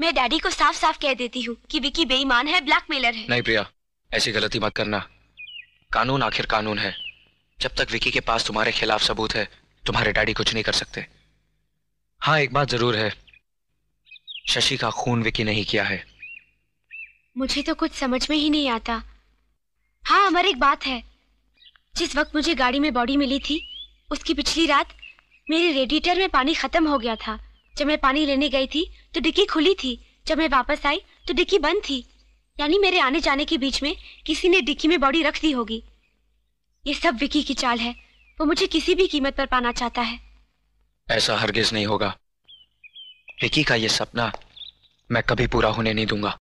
मैं डैडी को साफ साफ कह देती हूँ कि विकी बेईमान है ब्लैकमेलर है नहीं प्रिया ऐसी गलती मत करना कानून आखिर कानून है जब तक विकी के पास तुम्हारे खिलाफ सबूत है तुम्हारे डैडी कुछ नहीं कर सकते हाँ एक बात जरूर है शशि का खून विकी नहीं किया है मुझे तो कुछ समझ में ही नहीं आता हाँ अमर एक बात है जिस वक्त मुझे गाड़ी में बॉडी मिली थी उसकी पिछली रात मेरे रेडिएटर में पानी खत्म हो गया था जब मैं पानी लेने गई थी तो डिक्की खुली थी जब मैं वापस आई तो डिक्की बंद थी यानी मेरे आने जाने के बीच में किसी ने डिक्की में बॉडी रख दी होगी ये सब विकी की चाल है वो मुझे किसी भी कीमत पर पाना चाहता है ऐसा हरगिज नहीं होगा विकी का ये सपना मैं कभी पूरा होने नहीं दूंगा